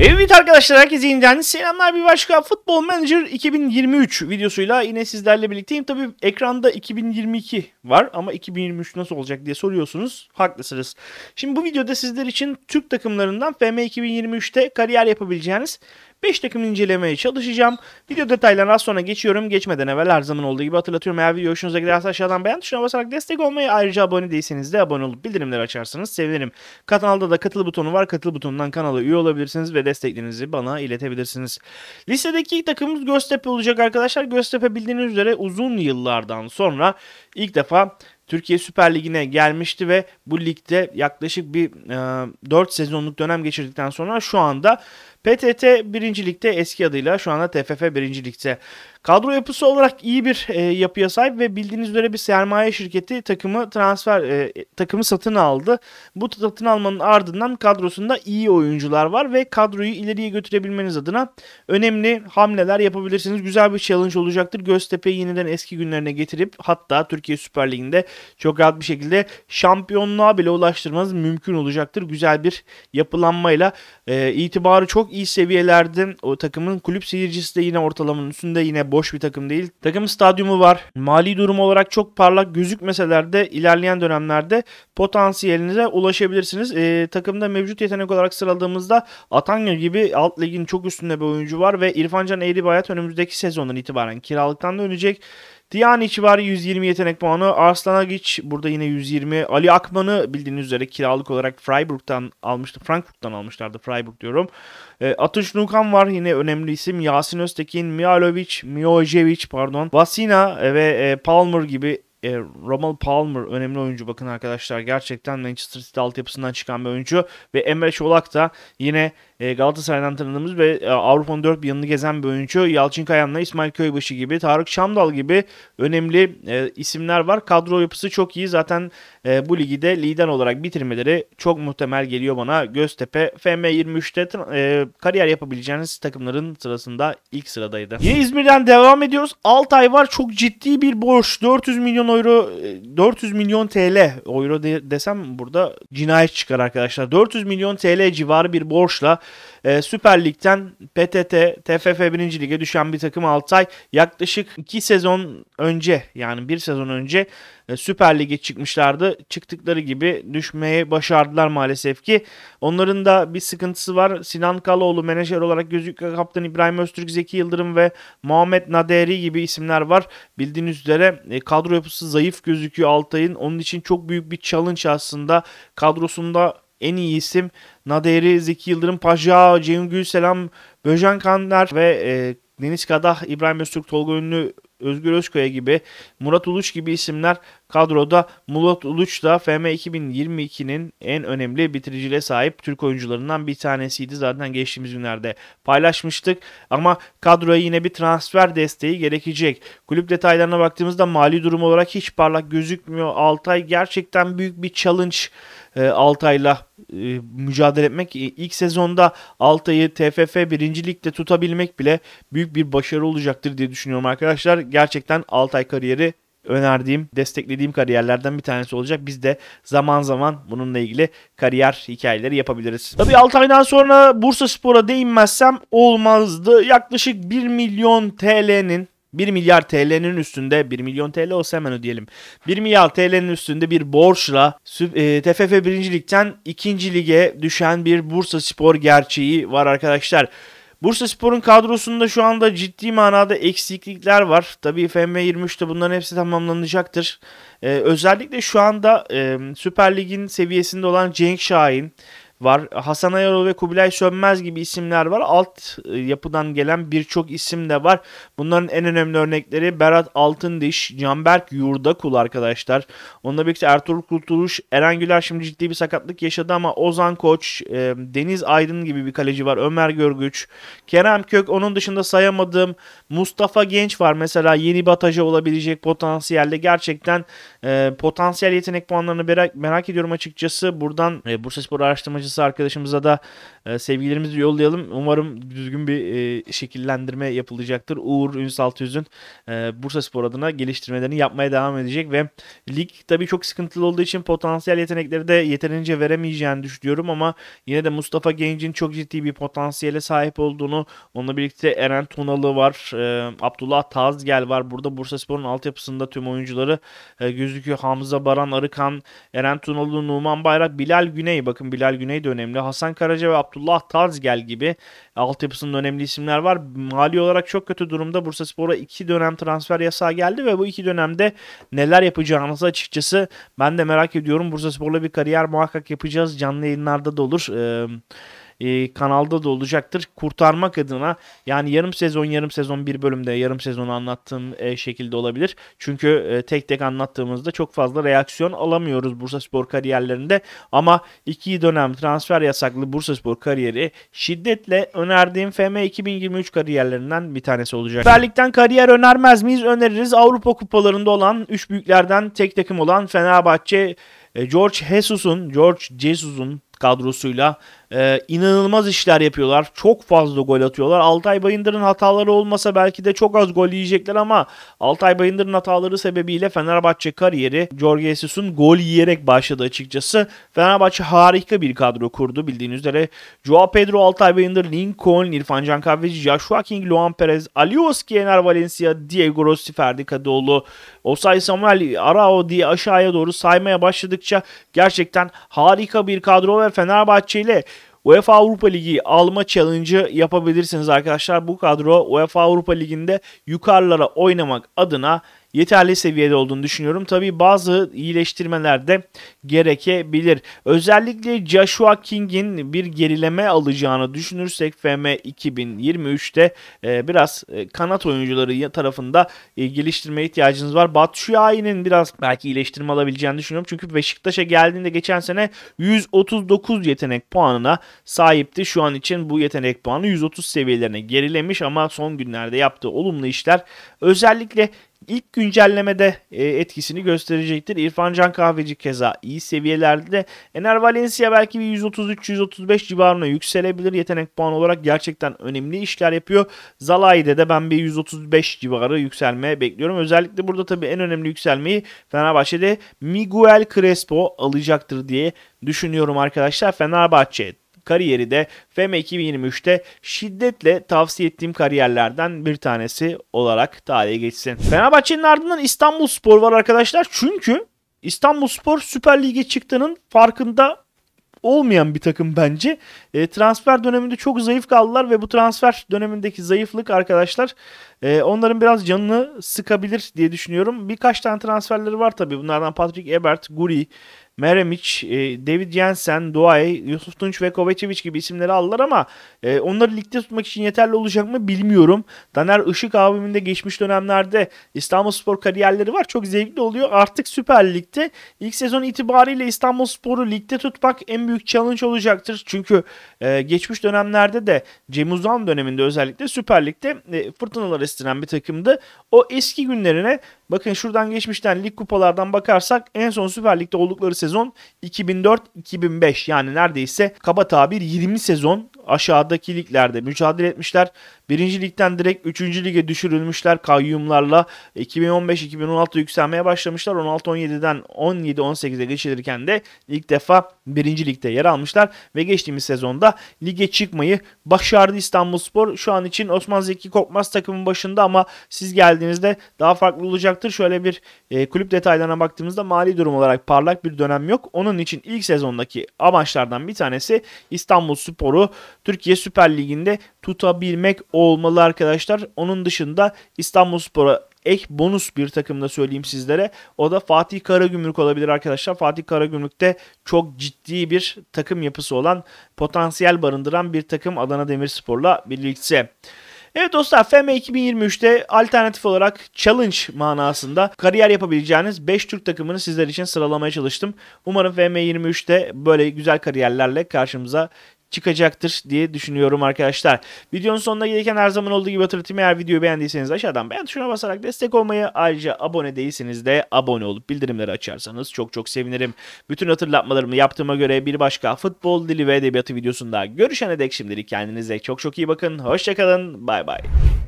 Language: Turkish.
Evet arkadaşlar herkese yeniden selamlar bir başka Futbol Manager 2023 videosuyla yine sizlerle birlikteyim. Tabi ekranda 2022 var ama 2023 nasıl olacak diye soruyorsunuz. Haklısınız. Şimdi bu videoda sizler için Türk takımlarından FM 2023'te kariyer yapabileceğiniz 5 takım incelemeye çalışacağım. Video detaylarına az sonra geçiyorum. Geçmeden evvel her zaman olduğu gibi hatırlatıyorum. Eğer video hoşunuza giderse aşağıdan beğen tuşuna basarak destek olmayı ayrıca abone değilseniz de abone olup bildirimleri açarsanız sevinirim. Kanalda da katıl butonu var. Katıl butonundan kanala üye olabilirsiniz ve desteklerinizi bana iletebilirsiniz. Listedeki ilk takımımız Göztepe olacak arkadaşlar. Göztepe bildiğiniz üzere uzun yıllardan sonra ilk defa Türkiye Süper Ligi'ne gelmişti ve bu ligde yaklaşık bir e, 4 sezonluk dönem geçirdikten sonra şu anda PTT birincilikte eski adıyla şu anda TFF birincilikte. Kadro yapısı olarak iyi bir e, yapıya sahip ve bildiğiniz üzere bir sermaye şirketi takımı transfer e, takımı satın aldı. Bu satın almanın ardından kadrosunda iyi oyuncular var ve kadroyu ileriye götürebilmeniz adına önemli hamleler yapabilirsiniz. Güzel bir challenge olacaktır. Göztepe'yi yeniden eski günlerine getirip hatta Türkiye Süper Ligi'nde çok rahat bir şekilde şampiyonluğa bile ulaştırmanız mümkün olacaktır. Güzel bir yapılanmayla e, itibarı çok çok iyi seviyelerde. O takımın kulüp seyircisi de yine ortalamanın üstünde yine boş bir takım değil. Takım stadyumu var. Mali durum olarak çok parlak gözükmeseler de ilerleyen dönemlerde potansiyelinize ulaşabilirsiniz. E, takımda mevcut yetenek olarak sıraladığımızda Atanya gibi alt ligin çok üstünde bir oyuncu var ve İrfan Can Bayat önümüzdeki sezondan itibaren kiralıktan dönecek. Diyaniç var 120 yetenek puanı. Arslan Agiç burada yine 120. Ali Akman'ı bildiğiniz üzere kiralık olarak Freiburg'dan almıştı. Frankfurt'tan almışlardı Freiburg diyorum. E, ee, Atış Nukan var yine önemli isim. Yasin Öztekin, Mialovic, Miojevic pardon. Vasina e, ve e, Palmer gibi e, Romal Palmer önemli oyuncu bakın arkadaşlar. Gerçekten Manchester City altyapısından çıkan bir oyuncu. Ve Emre Çolak da yine e, Galatasaray'dan tanıdığımız ve e, Avrupa'nın dört bir yanını gezen bir oyuncu Yalçın Kayan'la İsmail Köybaşı gibi Tarık Şamdal gibi önemli e, isimler var. Kadro yapısı çok iyi zaten e, bu ligi de lider olarak bitirmeleri çok muhtemel geliyor bana. Göztepe FM23'te kariyer yapabileceğiniz takımların sırasında ilk sıradaydı. Yine İzmir'den devam ediyoruz. Altay var çok ciddi bir borç. 400 milyon euro 400 milyon TL euro desem burada cinayet çıkar arkadaşlar. 400 milyon TL civarı bir borçla e, Süper Lig'den PTT, TFF 1. Lig'e düşen bir takım Altay yaklaşık 2 sezon önce yani 1 sezon önce e, Süper Lig'e çıkmışlardı. Çıktıkları gibi düşmeye başardılar maalesef ki. Onların da bir sıkıntısı var. Sinan Kaloğlu menajer olarak gözüküyor. Kaptan İbrahim Öztürk, Zeki Yıldırım ve Muhammed Naderi gibi isimler var. Bildiğiniz üzere e, kadro yapısı zayıf gözüküyor Altay'ın. Onun için çok büyük bir challenge aslında. Kadrosunda en iyi isim Naderi, Zeki Yıldırım, Paja, Cem Gülselam, Böjen Kanlar ve e, Deniz Kadah, İbrahim Öztürk, Tolga Ünlü, Özgür Özkoya gibi, Murat Uluç gibi isimler Kadroda Mulat Uluç da FM 2022'nin en önemli bitiriciliğe sahip Türk oyuncularından bir tanesiydi. Zaten geçtiğimiz günlerde paylaşmıştık. Ama kadroya yine bir transfer desteği gerekecek. Kulüp detaylarına baktığımızda mali durum olarak hiç parlak gözükmüyor. Altay gerçekten büyük bir challenge e, Altay'la e, mücadele etmek. ilk sezonda Altay'ı TFF birincilikte tutabilmek bile büyük bir başarı olacaktır diye düşünüyorum arkadaşlar. Gerçekten Altay kariyeri önerdiğim, desteklediğim kariyerlerden bir tanesi olacak. Biz de zaman zaman bununla ilgili kariyer hikayeleri yapabiliriz. Tabii 6 aydan sonra Bursa Spor'a değinmezsem olmazdı. Yaklaşık 1 milyon TL'nin 1 milyar TL'nin üstünde 1 milyon TL olsa hemen ödeyelim. 1 milyar TL'nin üstünde bir borçla TFF 1. Lig'den 2. Lig'e düşen bir Bursa Spor gerçeği var arkadaşlar. Bursa Spor'un kadrosunda şu anda ciddi manada eksiklikler var. Tabii FM23'te bunların hepsi tamamlanacaktır. Ee, özellikle şu anda e, Süper Lig'in seviyesinde olan Cenk Şahin, var. Hasan Ayarol ve Kubilay Sönmez gibi isimler var. Alt e, yapıdan gelen birçok isim de var. Bunların en önemli örnekleri Berat Altındiş, Canberk Yurdakul arkadaşlar. Onunla birlikte Ertuğrul Kurtuluş, Eren Güler şimdi ciddi bir sakatlık yaşadı ama Ozan Koç, e, Deniz Aydın gibi bir kaleci var. Ömer Görgüç, Kerem Kök onun dışında sayamadığım Mustafa Genç var. Mesela yeni bataja olabilecek potansiyelde gerçekten e, potansiyel yetenek puanlarını merak, ediyorum açıkçası. Buradan Bursaspor araştırmacı yardımcısı arkadaşımıza da e, sevgilerimizi yollayalım. Umarım düzgün bir e, şekillendirme yapılacaktır. Uğur Ünsaltüz'ün e, Bursa Spor adına geliştirmelerini yapmaya devam edecek ve lig tabii çok sıkıntılı olduğu için potansiyel yetenekleri de yeterince veremeyeceğini düşünüyorum ama yine de Mustafa Genç'in çok ciddi bir potansiyele sahip olduğunu onunla birlikte Eren Tunalı var, e, Abdullah Tazgel var. Burada Bursa Spor'un altyapısında tüm oyuncuları e, gözüküyor. Hamza Baran, Arıkan, Eren Tunalı, Numan Bayrak, Bilal Güney. Bakın Bilal Güney örneği önemli. Hasan Karaca ve Abdullah Tarzgel gibi altyapısının önemli isimler var. Mali olarak çok kötü durumda Bursa Spor'a iki dönem transfer yasağı geldi ve bu iki dönemde neler yapacağınızı açıkçası ben de merak ediyorum. Bursa Spor'la bir kariyer muhakkak yapacağız. Canlı yayınlarda da olur. Ee, e, kanalda da olacaktır. Kurtarmak adına yani yarım sezon yarım sezon bir bölümde yarım sezonu anlattığım e, şekilde olabilir. Çünkü e, tek tek anlattığımızda çok fazla reaksiyon alamıyoruz Bursa Spor kariyerlerinde. Ama iki dönem transfer yasaklı Bursa Spor kariyeri şiddetle önerdiğim FM 2023 kariyerlerinden bir tanesi olacak. Süper Lig'den kariyer önermez miyiz? Öneririz. Avrupa kupalarında olan 3 büyüklerden tek takım olan Fenerbahçe e, George Jesus'un George Jesus'un kadrosuyla ee, inanılmaz işler yapıyorlar. Çok fazla gol atıyorlar. Altay Bayındır'ın hataları olmasa belki de çok az gol yiyecekler ama Altay Bayındır'ın hataları sebebiyle Fenerbahçe kariyeri Jorge Jesus'un gol yiyerek başladı açıkçası. Fenerbahçe harika bir kadro kurdu bildiğiniz üzere. Joao Pedro, Altay Bayındır, Lincoln, İrfan Can Kahveci, Joshua King, Luan Perez, Alioski, Ener Valencia, Diego Rossi, Ferdi Kadıoğlu, Osay Samuel, Arao diye aşağıya doğru saymaya başladıkça gerçekten harika bir kadro ve Fenerbahçe ile UEFA Avrupa Ligi alma challenge'ı yapabilirsiniz arkadaşlar. Bu kadro UEFA Avrupa Ligi'nde yukarılara oynamak adına yeterli seviyede olduğunu düşünüyorum. Tabii bazı iyileştirmeler de gerekebilir. Özellikle Joshua King'in bir gerileme alacağını düşünürsek FM 2023'te e, biraz e, kanat oyuncuları tarafında e, geliştirmeye ihtiyacınız var. Batshuayi'nin biraz belki iyileştirme alabileceğini düşünüyorum. Çünkü Beşiktaş'a geldiğinde geçen sene 139 yetenek puanına sahipti. Şu an için bu yetenek puanı 130 seviyelerine gerilemiş ama son günlerde yaptığı olumlu işler özellikle ilk güncellemede e, etkisini gösterecektir. İrfan Can Kahveci keza iyi seviyelerde. Ener Valencia belki bir 133-135 civarına yükselebilir. Yetenek puanı olarak gerçekten önemli işler yapıyor. Zalai'de de ben bir 135 civarı yükselme bekliyorum. Özellikle burada tabii en önemli yükselmeyi Fenerbahçe'de Miguel Crespo alacaktır diye düşünüyorum arkadaşlar. Fenerbahçe kariyeri de FEME 2023'te şiddetle tavsiye ettiğim kariyerlerden bir tanesi olarak tarihe geçsin. Fenerbahçe'nin ardından İstanbul Spor var arkadaşlar. Çünkü İstanbul Spor Süper Lig'e çıktığının farkında olmayan bir takım bence. E, transfer döneminde çok zayıf kaldılar ve bu transfer dönemindeki zayıflık arkadaşlar e, onların biraz canını sıkabilir diye düşünüyorum. Birkaç tane transferleri var tabii. Bunlardan Patrick Ebert, Guri, Meremic, e, David Jensen, Duay, Yusuf Tunç ve Kovacevic gibi isimleri aldılar ama e, onları ligde tutmak için yeterli olacak mı bilmiyorum. Daner Işık abimin geçmiş dönemlerde İstanbulspor kariyerleri var. Çok zevkli oluyor. Artık Süper Lig'de ilk sezon itibariyle İstanbulspor'u ligde tutmak en büyük challenge olacaktır. Çünkü e, geçmiş dönemlerde de Cem Uzan döneminde özellikle Süper Lig'de fırtınalar estiren bir takımdı. O eski günlerine Bakın şuradan geçmişten lig kupalardan bakarsak en son Süper Lig'de oldukları sezon 2004-2005 yani neredeyse kaba tabir 20 sezon aşağıdaki liglerde mücadele etmişler. Birinci ligden direkt üçüncü lige düşürülmüşler kayyumlarla. 2015-2016 yükselmeye başlamışlar. 16-17'den 17-18'e geçilirken de ilk defa birinci ligde yer almışlar. Ve geçtiğimiz sezonda lige çıkmayı başardı İstanbulspor. Şu an için Osman Zeki Korkmaz takımın başında ama siz geldiğinizde daha farklı olacaktır. Şöyle bir e, kulüp detaylarına baktığımızda mali durum olarak parlak bir dönem yok. Onun için ilk sezondaki amaçlardan bir tanesi İstanbul Spor'u Türkiye Süper Ligi'nde tutabilmek olmalı arkadaşlar. Onun dışında İstanbulspor'a ek bonus bir takım da söyleyeyim sizlere. O da Fatih Karagümrük olabilir arkadaşlar. Fatih Karagümrük'te çok ciddi bir takım yapısı olan, potansiyel barındıran bir takım Adana Demirspor'la birlikte. Evet dostlar FM 2023'te alternatif olarak challenge manasında kariyer yapabileceğiniz 5 Türk takımını sizler için sıralamaya çalıştım. Umarım FM 23'te böyle güzel kariyerlerle karşımıza çıkacaktır diye düşünüyorum arkadaşlar. Videonun sonuna gelirken her zaman olduğu gibi hatırlatayım. Eğer videoyu beğendiyseniz aşağıdan beğen tuşuna basarak destek olmayı ayrıca abone değilseniz de abone olup bildirimleri açarsanız çok çok sevinirim. Bütün hatırlatmalarımı yaptığıma göre bir başka futbol dili ve edebiyatı videosunda görüşene dek şimdilik kendinize çok çok iyi bakın. Hoşçakalın. Bay bay.